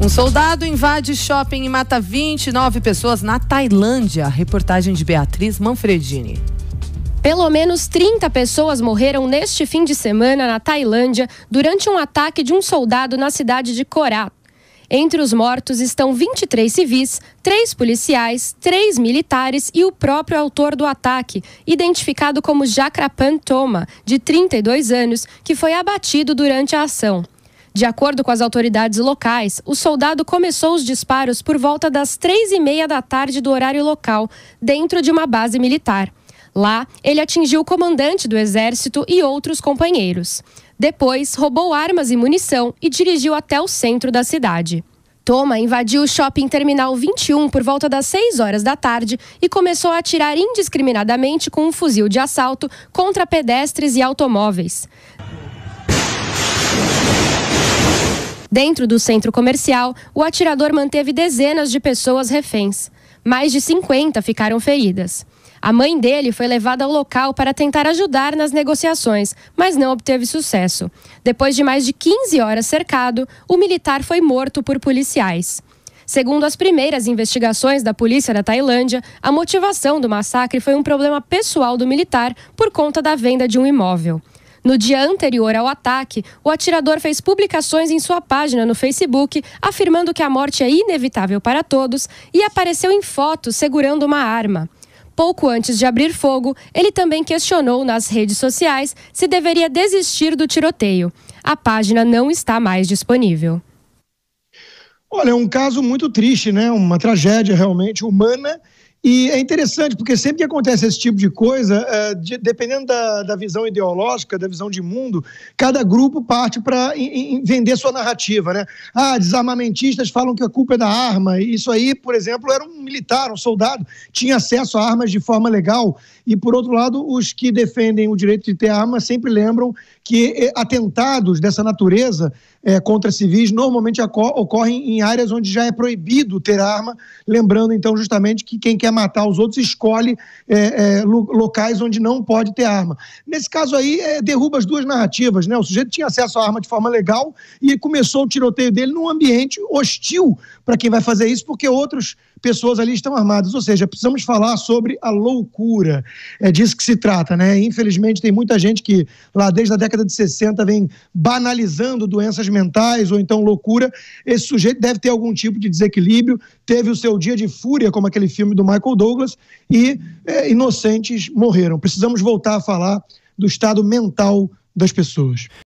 Um soldado invade shopping e mata 29 pessoas na Tailândia. Reportagem de Beatriz Manfredini. Pelo menos 30 pessoas morreram neste fim de semana na Tailândia durante um ataque de um soldado na cidade de Korat. Entre os mortos estão 23 civis, 3 policiais, 3 militares e o próprio autor do ataque, identificado como Jakrapan Toma, de 32 anos, que foi abatido durante a ação. De acordo com as autoridades locais, o soldado começou os disparos por volta das três e meia da tarde do horário local, dentro de uma base militar. Lá, ele atingiu o comandante do exército e outros companheiros. Depois, roubou armas e munição e dirigiu até o centro da cidade. Toma invadiu o shopping Terminal 21 por volta das 6 horas da tarde e começou a atirar indiscriminadamente com um fuzil de assalto contra pedestres e automóveis. Dentro do centro comercial, o atirador manteve dezenas de pessoas reféns. Mais de 50 ficaram feridas. A mãe dele foi levada ao local para tentar ajudar nas negociações, mas não obteve sucesso. Depois de mais de 15 horas cercado, o militar foi morto por policiais. Segundo as primeiras investigações da polícia da Tailândia, a motivação do massacre foi um problema pessoal do militar por conta da venda de um imóvel. No dia anterior ao ataque, o atirador fez publicações em sua página no Facebook afirmando que a morte é inevitável para todos e apareceu em fotos segurando uma arma. Pouco antes de abrir fogo, ele também questionou nas redes sociais se deveria desistir do tiroteio. A página não está mais disponível. Olha, é um caso muito triste, né? Uma tragédia realmente humana e é interessante, porque sempre que acontece esse tipo de coisa, é, de, dependendo da, da, visão ideológica, da visão de mundo, cada grupo parte para vender sua narrativa, né? Ah, desarmamentistas falam que a culpa é da arma. Isso aí, por exemplo, era um militar, um soldado, tinha acesso a armas de forma legal. E, por outro lado, os que defendem o direito de ter arma sempre lembram que eh, atentados dessa natureza é, contra civis normalmente ocorrem em áreas onde já é proibido ter arma, lembrando, então, justamente que quem quer quer matar os outros, escolhe é, é, locais onde não pode ter arma. Nesse caso aí, é, derruba as duas narrativas, né? O sujeito tinha acesso à arma de forma legal e começou o tiroteio dele num ambiente hostil para quem vai fazer isso, porque outras pessoas ali estão armadas. Ou seja, precisamos falar sobre a loucura. É disso que se trata, né? Infelizmente, tem muita gente que lá desde a década de 60 vem banalizando doenças mentais ou então loucura. Esse sujeito deve ter algum tipo de desequilíbrio, teve o seu dia de fúria, como aquele filme do Michael Michael Douglas e é, inocentes morreram. Precisamos voltar a falar do estado mental das pessoas.